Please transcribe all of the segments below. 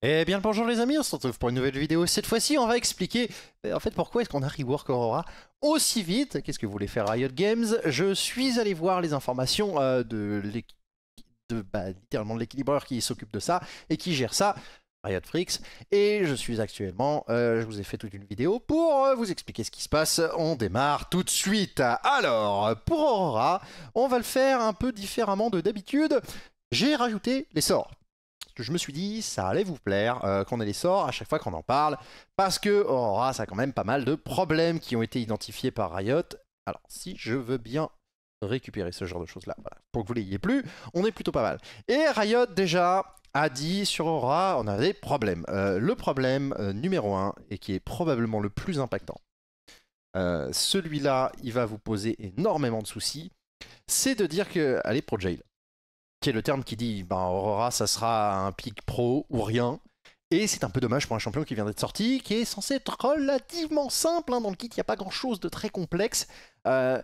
Eh bien bonjour les amis, on se retrouve pour une nouvelle vidéo. Cette fois-ci, on va expliquer eh, en fait pourquoi est-ce qu'on a Rework Aurora aussi vite. Qu'est-ce que voulez faire Riot Games Je suis allé voir les informations euh, de, bah, littéralement de l'équilibreur qui s'occupe de ça et qui gère ça. Riot Freaks, et je suis actuellement, euh, je vous ai fait toute une vidéo pour euh, vous expliquer ce qui se passe. On démarre tout de suite. Alors, pour Aurora, on va le faire un peu différemment de d'habitude. J'ai rajouté les sorts je me suis dit, ça allait vous plaire euh, qu'on ait les sorts à chaque fois qu'on en parle, parce que Aurora, ça a quand même pas mal de problèmes qui ont été identifiés par Riot. Alors, si je veux bien récupérer ce genre de choses-là, pour que vous l'ayez plus, on est plutôt pas mal. Et Riot, déjà, a dit sur Aurora, on a des problèmes. Euh, le problème euh, numéro un, et qui est probablement le plus impactant, celui-là, il va vous poser énormément de soucis, c'est de dire que, allez, pro jail qui est le terme qui dit ben, Aurora, ça sera un pic pro ou rien. Et c'est un peu dommage pour un champion qui vient d'être sorti, qui est censé être relativement simple. Hein. dans le kit, il n'y a pas grand chose de très complexe. Euh,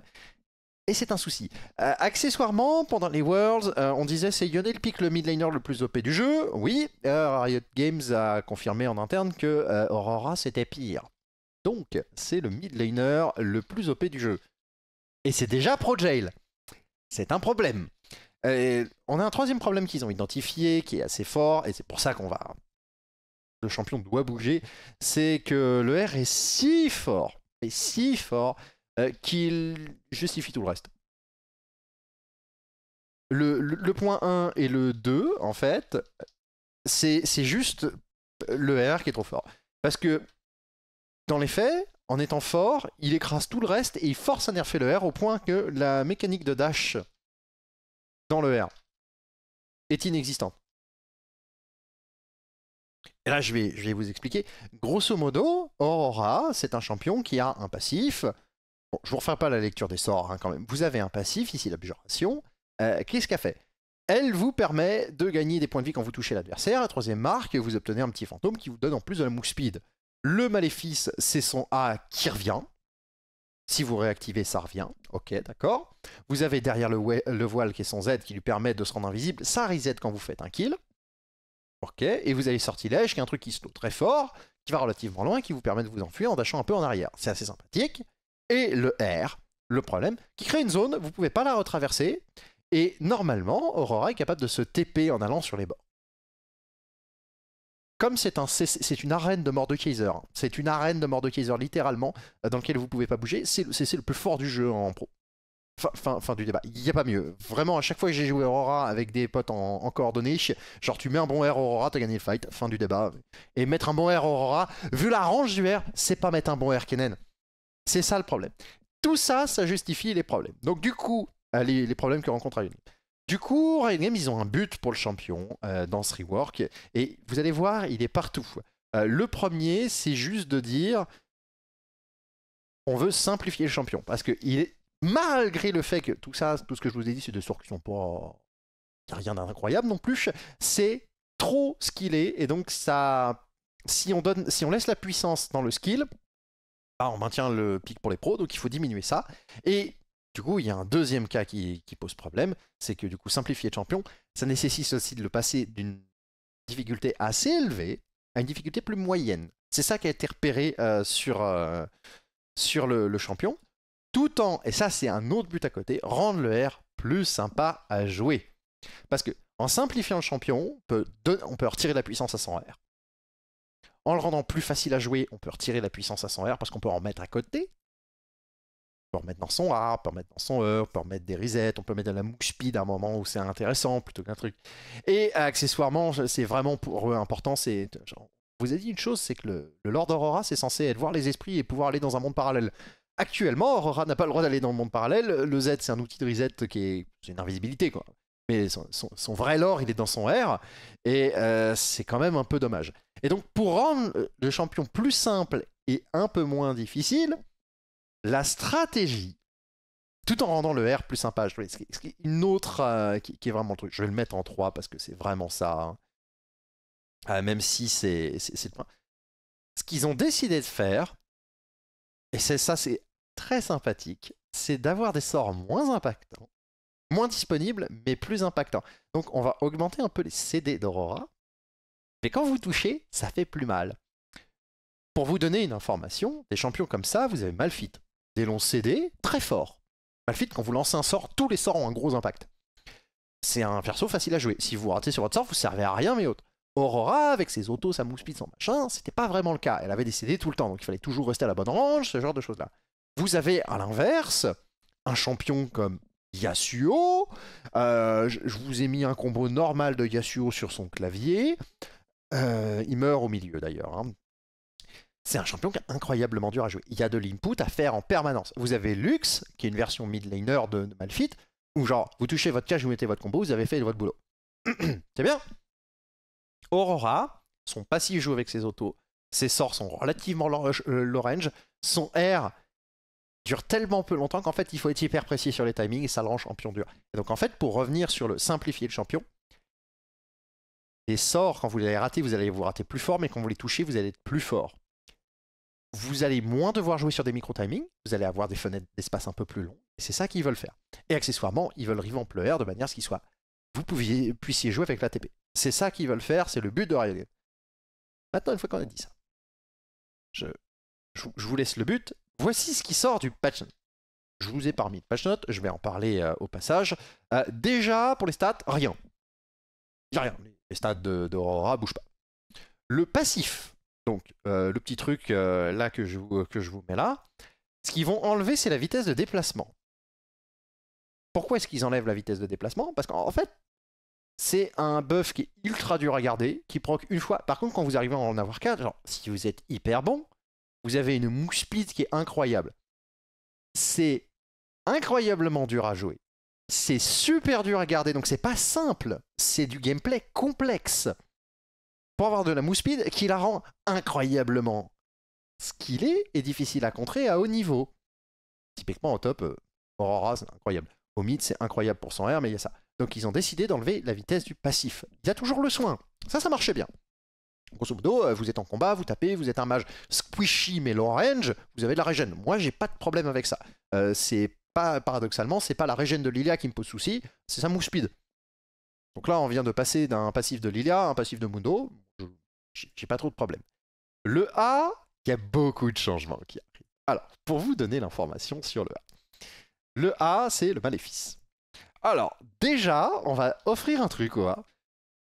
et c'est un souci. Euh, accessoirement, pendant les Worlds, euh, on disait c'est le Pick, le midlaner le plus OP du jeu. Oui, Riot Games a confirmé en interne que Aurora c'était pire. Donc, c'est le midlaner le plus OP du jeu. Et c'est déjà Pro Jail. C'est un problème on a un troisième problème qu'ils ont identifié, qui est assez fort, et c'est pour ça qu'on va. Le champion doit bouger, c'est que le R est si fort, et si fort, euh, qu'il justifie tout le reste. Le, le, point 1 et le 2, en fait, c'est juste le R qui est trop fort. Parce que, dans les faits, en étant fort, il écrase tout le reste et il force à nerfer le R au point que la mécanique de dash le R est inexistante. Et là, je vais, vous expliquer. Grosso modo, Aurora, c'est un champion qui a un passif. Bon, je vous refais pas la lecture des sorts hein, quand même. Vous avez un passif, ici l'abjuration. Euh, qu'est-ce qu'elle fait Elle vous permet de gagner des points de vie quand vous touchez l'adversaire. La troisième marque, vous obtenez un petit fantôme qui vous donne en plus de la move speed. Le maléfice, c'est son A qui revient. Si vous réactivez, ça revient. Ok, d'accord. Vous avez derrière le, voile qui est sans Z, qui lui permet de se rendre invisible. Ça reset quand vous faites un kill. Ok, et vous avez sortilège, qui est un truc qui se très fort, qui va relativement loin, qui vous permet de vous enfuir en dashant un peu en arrière. C'est assez sympathique. Et le R, le problème, qui crée une zone, vous ne pouvez pas la retraverser. Et normalement, Aurora est capable de se TP en allant sur les bords comme c'est une arène de mort hein. c'est une arène de mort littéralement, euh, dans laquelle vous pouvez pas bouger, c'est le plus fort du jeu en pro. Fin, du débat. Il n'y a pas mieux. Vraiment, à chaque fois que j'ai joué Aurora avec des potes en, coordonnées, genre tu mets un bon air Aurora, t'as gagné le fight. Fin du débat. Et mettre un bon air Aurora, vu la range du air, c'est pas mettre un bon air Kennen. C'est ça le problème. Tout ça, ça justifie les problèmes. Donc du coup, euh, les, problèmes que rencontre Ioni. Du coup, ils ont un but pour le champion euh, dans ce rework. Et vous allez voir, il est partout. Euh, le premier, c'est juste de dire on veut simplifier le champion. Parce que est, malgré le fait que tout ça, tout ce que je vous ai dit, c'est de sorts qui sont pas. rien d'incroyable non plus. C'est trop est, Et donc, ça. Si on, donne, si on laisse la puissance dans le skill, ah, on maintient le pic pour les pros, donc il faut diminuer ça. Et du coup, il y a un deuxième cas qui, pose problème, c'est que du coup, simplifier champion, ça nécessite aussi de le passer d'une difficulté assez élevée à une difficulté plus moyenne. C'est ça qui a été repéré euh, sur, euh, sur le, champion, tout en, et ça c'est un autre but à côté, rendre le R plus sympa à jouer. Parce que en simplifiant le champion, on peut, on peut retirer la puissance à 100 R. En le rendant plus facile à jouer, on peut retirer la puissance à 100 R parce qu'on peut en mettre à côté peut remettre dans son art, on peut remettre dans son E, on peut remettre des resets, on peut mettre de la mouche speed à un moment où c'est intéressant plutôt qu'un truc. Et accessoirement, c'est vraiment pour eux important, c'est vous avez dit une chose, c'est que le, le, Lord c'est censé être voir les esprits et pouvoir aller dans un monde parallèle. Actuellement, Aurora n'a pas le droit d'aller dans le monde parallèle. Le Z, c'est un outil de reset qui est, une invisibilité, quoi. Mais son, vrai lore, il est dans son R, et euh, c'est quand même un peu dommage. Et donc, pour rendre le champion plus simple et un peu moins difficile, la stratégie, tout en rendant le R plus sympa. Je une autre euh, qui, est vraiment le truc. Je vais le mettre en 3 parce que c'est vraiment ça. Hein. Ah, même si c'est le point. Ce qu'ils ont décidé de faire, et c'est ça, c'est très sympathique, c'est d'avoir des sorts moins impactants, moins disponibles, mais plus impactants. Donc on va augmenter un peu les CD d'Aurora, mais quand vous touchez, ça fait plus mal. Pour vous donner une information, des champions comme ça, vous avez mal fit des longs CD très forts. Malphite, quand vous lancez un sort, tous les sorts ont un gros impact. C'est un perso facile à jouer. Si vous ratez sur votre sort, vous servez à rien mais autre. Aurora, avec ses autos, sa mousse son machin, c'était pas vraiment le cas. Elle avait des CD tout le temps, donc il fallait toujours rester à la bonne range, ce genre de choses-là. Vous avez à l'inverse un champion comme Yasuo. Euh, je vous ai mis un combo normal de Yasuo sur son clavier. Euh, il meurt au milieu d'ailleurs. Hein c'est un champion qui est incroyablement dur à jouer. Il y a de l'input à faire en permanence. Vous avez Lux, qui est une version mid laner de, Malfit, Malphite, où genre, vous touchez votre cage, vous mettez votre combo, vous avez fait votre boulot. c'est bien. Aurora, son passif joue avec ses autos, ses sorts sont relativement euh, l'orange, son R dure tellement peu longtemps qu'en fait il faut être hyper précis sur les timings et ça le rend champion dur. donc en fait pour revenir sur le simplifier le champion, les sorts quand vous les rater vous allez vous rater plus fort mais quand vous les touchez vous allez être plus fort vous allez moins devoir jouer sur des micro-timings, vous allez avoir des fenêtres d'espace un peu plus longues, et c'est ça qu'ils veulent faire. Et accessoirement, ils veulent revamp le de manière à ce qu'il soit. Vous pouviez, puissiez jouer avec l'ATP. C'est ça qu'ils veulent faire, c'est le but de Riot Maintenant, une fois qu'on a dit ça, je, vous laisse le but. Voici ce qui sort du patch note. Je vous ai parmi le patch note, je vais en parler euh, au passage. Euh, déjà, pour les stats, rien. Rien. Les stats d'Aurora bougent pas. Le passif donc, euh, le petit truc euh, là que je, vous, mets là, ce qu'ils vont enlever, c'est la vitesse de déplacement. Pourquoi est-ce qu'ils enlèvent la vitesse de déplacement Parce qu'en fait, c'est un buff qui est ultra dur à garder, qui proc une fois. Par contre, quand vous arrivez à en avoir 4, si vous êtes hyper bon, vous avez une mousse speed qui est incroyable. C'est incroyablement dur à jouer. C'est super dur à garder, donc c'est pas simple. C'est du gameplay complexe pour avoir de la speed, qui la rend incroyablement skillée et difficile à contrer à haut niveau. Typiquement au top, euh, Aurora, c'est incroyable. Au mid, c'est incroyable pour son R, mais il y a ça. Donc ils ont décidé d'enlever la vitesse du passif. Il y a toujours le soin. Ça, ça marchait bien. Grosso modo, euh, vous êtes en combat, vous tapez, vous êtes un mage squishy mais l'orange, range, vous avez de la régène. Moi, j'ai pas de problème avec ça. Euh, c'est pas paradoxalement, c'est pas la régène de Lilia qui me pose souci, c'est sa mousse speed. Donc là, on vient de passer d'un passif de Lilia à un passif de Mundo j'ai pas trop de problèmes. Le A, il y a beaucoup de changements qui arrivent. Alors, pour vous donner l'information sur le A. Le A, c'est le maléfice. Alors, déjà, on va offrir un truc au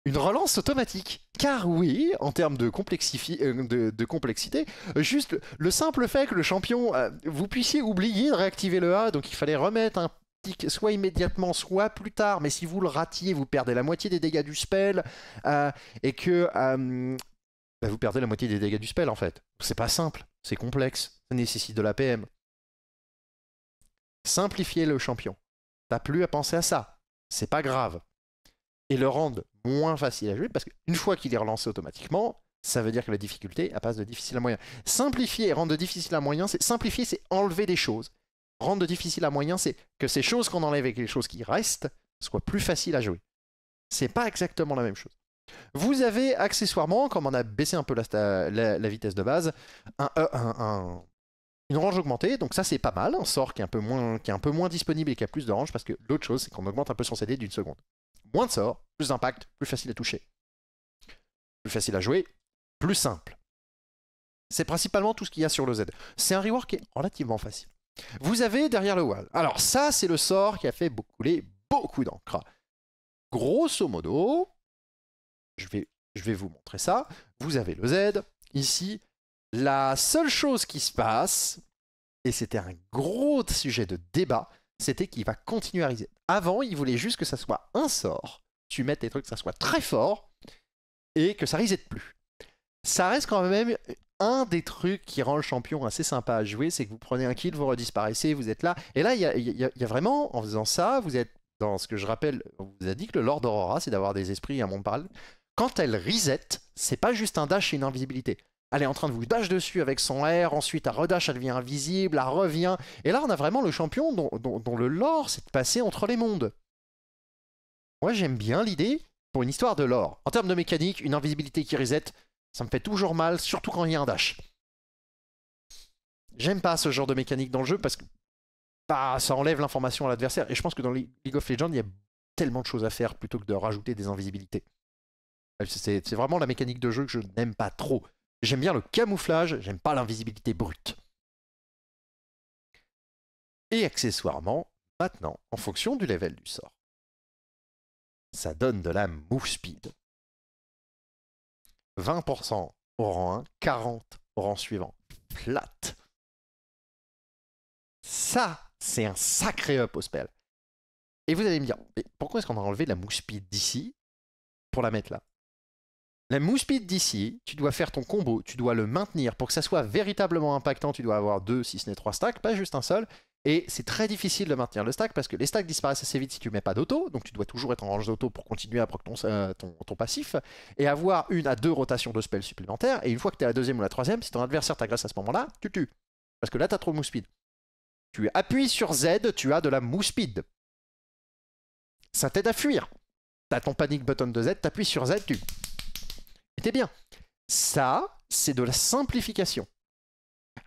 Une relance automatique. Car oui, en termes de, euh, de, complexité, euh, juste le simple fait que le champion, euh, vous puissiez oublier de réactiver le A, donc il fallait remettre un pic soit immédiatement, soit plus tard, mais si vous le ratiez, vous perdez la moitié des dégâts du spell, et que bah, vous perdez la moitié des dégâts du spell en fait. C'est pas simple, c'est complexe, ça nécessite de l'APM. Simplifier le champion. T'as plus à penser à ça. C'est pas grave. Et le rendre moins facile à jouer, parce qu'une fois qu'il est relancé automatiquement, ça veut dire que la difficulté passe de difficile à moyen. Simplifier et rendre difficile à moyen, c'est simplifier, c'est enlever des choses. Rendre difficile à moyen, c'est que ces choses qu'on enlève et les choses qui restent soient plus faciles à jouer. C'est pas exactement la même chose. Vous avez accessoirement, comme on a baissé un peu la, vitesse de base, euh, une range augmentée, donc ça c'est pas mal, un sort qui est un peu moins, disponible et qui a plus de range, parce que l'autre chose c'est qu'on augmente un peu son CD d'une seconde. Moins de sorts, plus d'impact, plus facile à toucher. Plus facile à jouer, plus simple. C'est principalement tout ce qu'il y a sur le Z. C'est un rework qui est relativement facile. Vous avez derrière le wall. Alors ça c'est le sort qui a fait couler beaucoup d'encre. Grosso modo, je vais, je vais vous montrer ça. Vous avez le Z, ici. La seule chose qui se passe, et c'était un gros sujet de débat, c'était qu'il va continuer à riser. Avant, il voulait juste que ça soit un sort, tu mets des trucs, que ça soit très fort, et que ça risette plus. Ça reste quand même un des trucs qui rend le champion assez sympa à jouer, c'est que vous prenez un kill, vous redisparaissez, vous êtes là. Et là, il y, a, vraiment, en faisant ça, vous êtes dans ce que je rappelle, on vous a dit que le Lord Aurora, c'est d'avoir des esprits à mon monde quand elle reset, c'est pas juste un dash et une invisibilité. Elle est en train de vous dash dessus avec son R, ensuite elle redash, elle devient invisible, elle revient. Et là, on a vraiment le champion dont, le lore, c'est de passer entre les mondes. Moi, j'aime bien l'idée pour une histoire de lore. En termes de mécanique, une invisibilité qui reset, ça me fait toujours mal, surtout quand il y a un dash. J'aime pas ce genre de mécanique dans le jeu parce que bah, ça enlève l'information à l'adversaire. Et je pense que dans League of Legends, il y a tellement de choses à faire plutôt que de rajouter des invisibilités. Euh, c'est vraiment la mécanique de jeu que je n'aime pas trop. J'aime bien le camouflage, j'aime pas l'invisibilité brute. Et accessoirement, maintenant, en fonction du level du sort, ça donne de la move speed. 20% au rang 1, 40 au rang suivant. Plate Ça, c'est un sacré up au spell. Et vous allez me dire, mais pourquoi est-ce qu'on a enlevé la move speed d'ici pour la mettre là la mousse speed d'ici, tu dois faire ton combo, tu dois le maintenir. Pour que ça soit véritablement impactant, tu dois avoir deux, si ce n'est trois stacks, pas juste un seul. Et c'est très difficile de maintenir le stack parce que les stacks disparaissent assez vite si tu mets pas d'auto, donc tu dois toujours être en range d'auto pour continuer à proc ton, euh, passif, et avoir une à deux rotations de spells supplémentaires, et une fois que tu es à la deuxième ou la troisième, si ton adversaire t'agresse à ce moment-là, tu tues. Parce que là, tu as trop mousse speed. Tu appuies sur Z, tu as de la mousse speed. Ça t'aide à fuir. T'as ton panic button de Z, t'appuies sur Z, tu c'était bien. Ça, c'est de la simplification.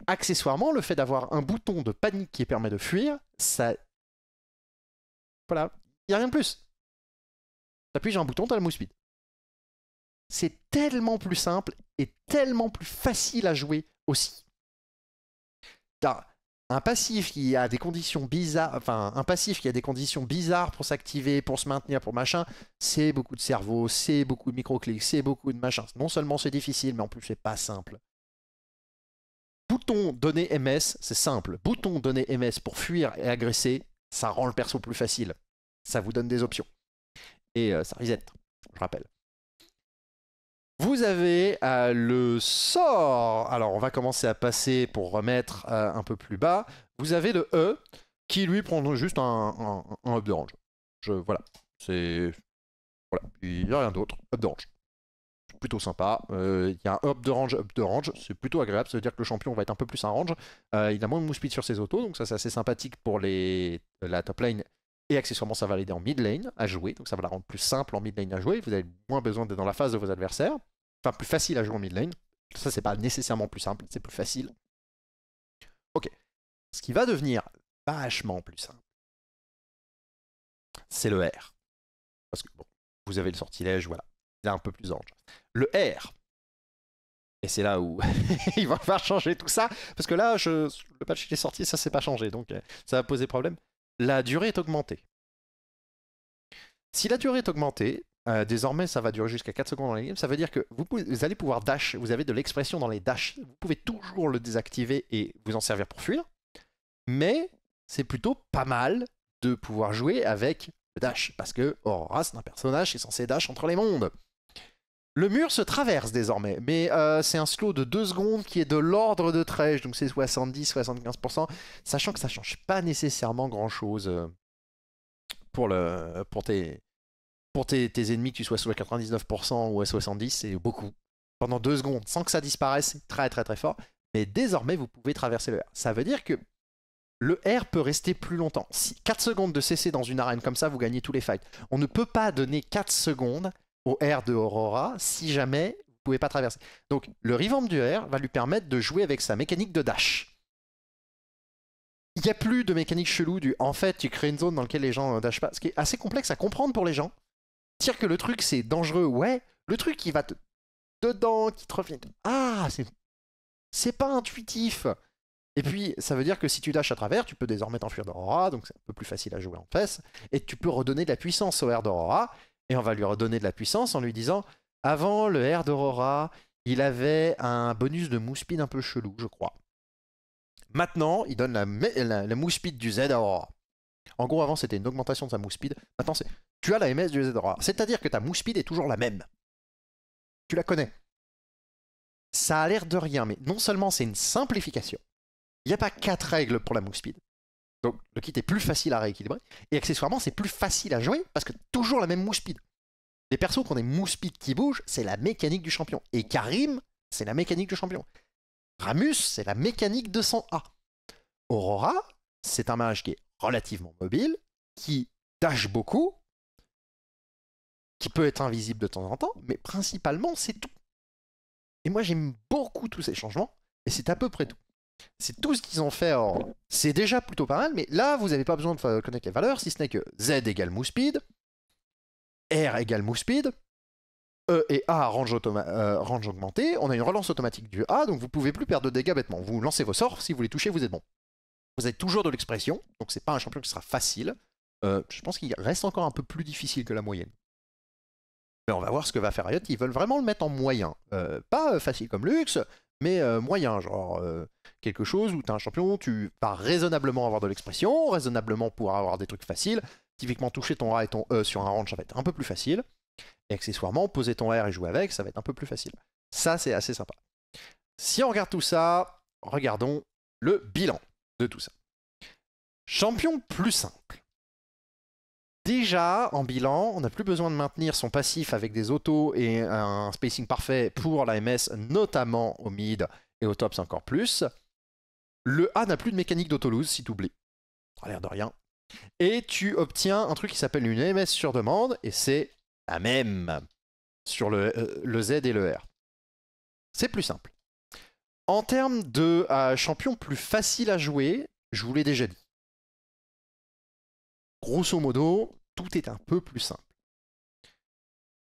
Accessoirement, le fait d'avoir un bouton de panique qui permet de fuir, ça... Voilà, il n'y a rien de plus. T'appuies sur un bouton, t'as la mousse speed. C'est tellement plus simple et tellement plus facile à jouer aussi un passif qui a des conditions bizarres, un passif qui a des conditions bizarres pour s'activer, pour se maintenir, pour machin, c'est beaucoup de cerveau, c'est beaucoup de micro-clics, c'est beaucoup de machin. Non seulement c'est difficile, mais en plus c'est pas simple. Bouton donner MS, c'est simple. Bouton donner MS pour fuir et agresser, ça rend le perso plus facile. Ça vous donne des options. Et euh, ça reset, je rappelle. Vous avez euh, le sort. Alors, on va commencer à passer pour remettre euh, un peu plus bas. Vous avez le E qui lui prend juste un, up de Je, voilà. C'est. Voilà. Il n'y a rien d'autre. Up range, Plutôt sympa. Euh, il y a un up de range, up de range. C'est plutôt agréable. Ça veut dire que le champion va être un peu plus un range. il a moins de mousse sur ses autos. Donc, ça, c'est assez sympathique pour les, la top lane et accessoirement, ça va l'aider en mid lane à jouer. Donc ça va la rendre plus simple en mid lane à jouer. Vous avez moins besoin d'être dans la phase de vos adversaires. Enfin, plus facile à jouer en mid lane. Ça, c'est pas nécessairement plus simple, c'est plus facile. Ok. Ce qui va devenir vachement plus simple, c'est le R. Parce que bon, vous avez le sortilège, voilà. Il est un peu plus d'ange. Le R. Et c'est là où il va falloir changer tout ça. Parce que là, je, le patch est sorti, ça s'est pas changé. Donc euh, ça va poser problème la durée est augmentée. Si la durée est augmentée, euh, désormais ça va durer jusqu'à 4 secondes dans les games, ça veut dire que vous, allez pouvoir dash, vous avez de l'expression dans les dash, vous pouvez toujours le désactiver et vous en servir pour fuir, mais c'est plutôt pas mal de pouvoir jouer avec le dash, parce que Aurora c'est un personnage, est censé dash entre les mondes. Le mur se traverse désormais, mais euh, c'est un slow de 2 secondes qui est de l'ordre de 13, donc c'est 70-75%, sachant que ça ne change pas nécessairement grand-chose euh, pour, le, pour, tes, ennemis, que tu sois à 99% ou à 70%, c'est beaucoup. Pendant 2 secondes, sans que ça disparaisse, c'est très très très fort, mais désormais vous pouvez traverser le R. Ça veut dire que le R peut rester plus longtemps. 4 secondes de CC dans une arène comme ça, vous gagnez tous les fights. On ne peut pas donner 4 secondes au R de Aurora si jamais vous ne pouvez pas traverser. Donc le revamp du R va lui permettre de jouer avec sa mécanique de dash. Il n'y a plus de mécanique chelou du en fait tu crées une zone dans laquelle les gens euh, dashent pas, ce qui est assez complexe à comprendre pour les gens. Dire que le truc c'est dangereux, ouais, le truc qui va te dedans, qui te revient. Ah, c'est pas intuitif. Et puis, ça veut dire que si tu dashes à travers, tu peux désormais t'enfuir d'Aurora, donc c'est un peu plus facile à jouer en face, et tu peux redonner de la puissance au air d'Aurora, et on va lui redonner de la puissance en lui disant avant le R d'Aurora, il avait un bonus de mouspide un peu chelou, je crois. Maintenant, il donne la, mousse du Z d'Aurora. En gros, avant c'était une augmentation de sa speed. Maintenant, c'est tu as la MS du Z d'Aurora. C'est-à-dire que ta speed est toujours la même. Tu la connais. Ça a l'air de rien, mais non seulement c'est une simplification, il n'y a pas quatre règles pour la speed. Donc le kit est plus facile à rééquilibrer. Et accessoirement, c'est plus facile à jouer parce que toujours la même mousse speed. Les persos qui ont des mousse speed qui bougent, c'est la mécanique du champion. Et Karim, c'est la mécanique du champion. Ramus, c'est la mécanique de son a Aurora, c'est un mage qui est relativement mobile, qui tâche beaucoup, qui peut être invisible de temps en temps, mais principalement, c'est tout. Et moi, j'aime beaucoup tous ces changements, et c'est à peu près tout. C'est tout ce qu'ils ont fait. c'est déjà plutôt pas mal, mais là, vous n'avez pas besoin de connaître les valeurs, si ce n'est que Z égale move speed, R égale move speed, E et A range, euh, augmenté. On a une relance automatique du A, donc vous pouvez plus perdre de dégâts bêtement. Vous lancez vos sorts, si vous les touchez, vous êtes bon. Vous avez toujours de l'expression, donc c'est pas un champion qui sera facile. Euh, je pense qu'il reste encore un peu plus difficile que la moyenne. Mais on va voir ce que va faire Riot. Ils veulent vraiment le mettre en moyen. Euh, pas facile comme luxe, mais euh, moyen, genre euh, quelque chose où tu as un champion, tu pars raisonnablement avoir de l'expression, raisonnablement pour avoir des trucs faciles. Typiquement, toucher ton A et ton E sur un range, ça va être un peu plus facile. Et accessoirement, poser ton R et jouer avec, ça va être un peu plus facile. Ça, c'est assez sympa. Si on regarde tout ça, regardons le bilan de tout ça. Champion plus simple. Déjà, en bilan, on n'a plus besoin de maintenir son passif avec des autos et un spacing parfait pour l'AMS, notamment au mid et au top, encore plus. Le A n'a plus de mécanique d'autolose si doublé. Ça a ah, l'air de rien. Et tu obtiens un truc qui s'appelle une AMS sur demande, et c'est la même sur euh, le, Z et le R. C'est plus simple. En termes de euh, champion plus facile à jouer, je vous l'ai déjà dit grosso modo, tout est un peu plus simple.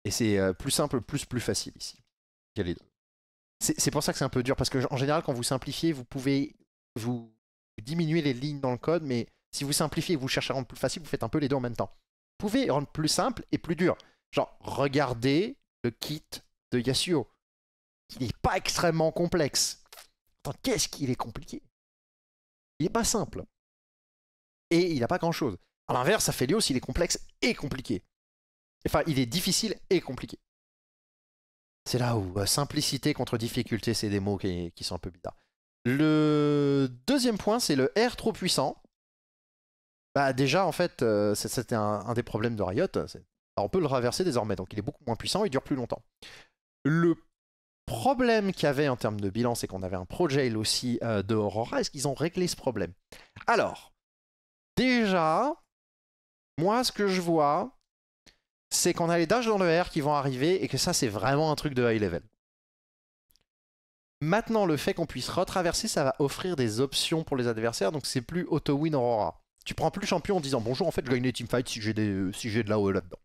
Et c'est euh, plus simple, plus plus facile ici. C'est pour ça que c'est un peu dur, parce que en général, quand vous simplifiez, vous pouvez vous diminuer les lignes dans le code, mais si vous simplifiez et vous cherchez à rendre plus facile, vous faites un peu les deux en même temps. Vous pouvez rendre plus simple et plus dur. Genre, regardez le kit de Yasuo. Il n'est pas extrêmement complexe. Attends, qu'est-ce qu'il est compliqué Il n'est pas simple. Et il n'a pas grand-chose. A l'inverse, Aphelios, il est complexe et compliqué. Enfin, il est difficile et compliqué. C'est là où euh, simplicité contre difficulté, c'est des mots qui, sont un peu bizarres. Le deuxième point, c'est le R trop puissant. Bah déjà, en fait, euh, c'était un, des problèmes de Riot. Bah, on peut le renverser désormais, donc il est beaucoup moins puissant, il dure plus longtemps. Le problème qu'il y avait en termes de bilan, c'est qu'on avait un pro aussi euh, de Aurora. Est-ce qu'ils ont réglé ce problème Alors, déjà, moi, ce que je vois, c'est qu'on a les dashs dans le air qui vont arriver et que ça, c'est vraiment un truc de high level. Maintenant, le fait qu'on puisse retraverser, ça va offrir des options pour les adversaires, donc c'est plus auto-win Aurora. Tu prends plus le champion en disant bonjour, en fait, je gagne les teamfights si j'ai de la haut là-dedans.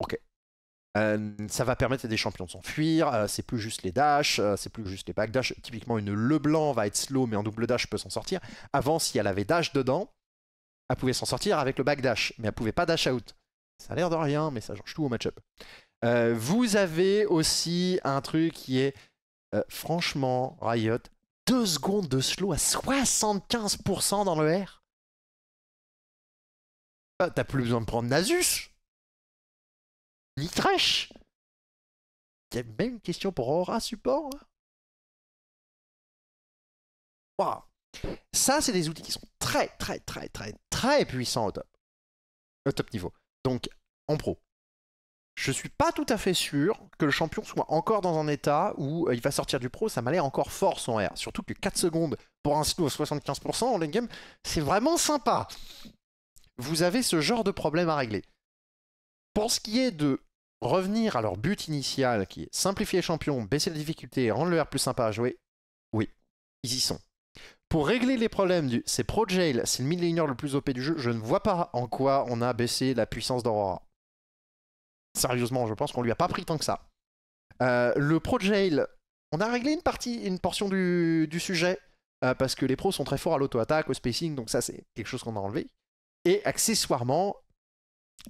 Ok. Euh, ça va permettre à des champions de s'enfuir, c'est plus juste les dashs, c'est plus juste les dash. Euh, Typiquement, une Leblanc va être slow, mais en double dash peut s'en sortir. Avant, si elle avait dash dedans, elle pouvait s'en sortir avec le backdash, mais elle pouvait pas dash out. Ça a l'air de rien, mais ça change tout au match-up. Euh, vous avez aussi un truc qui est, euh, franchement, Riot, 2 secondes de slow à 75% dans le air. Ah, t'as plus besoin de prendre Nasus. Ni Thresh. Y même une question pour Aura support ça, c'est des outils qui sont très, très, très, très, très puissants au top. Au top niveau. Donc, en pro. Je suis pas tout à fait sûr que le champion soit encore dans un état où euh, il va sortir du pro, ça m'a l'air encore fort son R. Surtout que 4 secondes pour un slow à 75% en late game, c'est vraiment sympa. Vous avez ce genre de problème à régler. Pour ce qui est de revenir à leur but initial qui est simplifier les champions, baisser la difficulté et rendre le R plus sympa à jouer, oui, ils y sont pour régler les problèmes du. C'est jail c'est le millénaire le plus OP du jeu. Je ne vois pas en quoi on a baissé la puissance d'Aurora. Sérieusement, je pense qu'on lui a pas pris tant que ça. Euh, le le jail on a réglé une partie, une portion du, sujet, euh, parce que les pros sont très forts à l'auto-attaque, au spacing, donc ça c'est quelque chose qu'on a enlevé. Et accessoirement,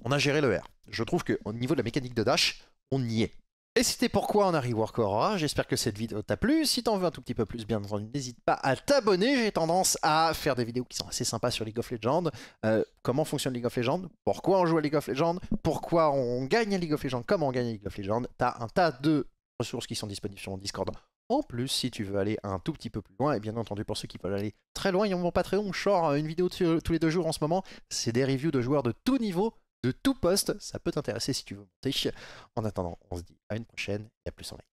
on a géré le R. Je trouve qu'au niveau de la mécanique de dash, on y est. Et c'était pourquoi on arrive rework Aurora. J'espère que cette vidéo t'a plu. Si t'en veux un tout petit peu plus, bien entendu, n'hésite pas à t'abonner. J'ai tendance à faire des vidéos qui sont assez sympas sur League of Legends. Euh, comment fonctionne League of Legends Pourquoi on joue à League of Legends Pourquoi on gagne à League of Legends Comment on gagne à League of Legends T'as un tas de ressources qui sont disponibles sur mon Discord. En plus, si tu veux aller un tout petit peu plus loin, et bien entendu pour ceux qui veulent aller très loin, ils ont mon Patreon, on euh, une vidéo tous les deux jours en ce moment, c'est des reviews de joueurs de tout niveau, de tout poste. Ça peut t'intéresser si tu veux monter. En attendant, on se dit à une prochaine et à plus en ligne.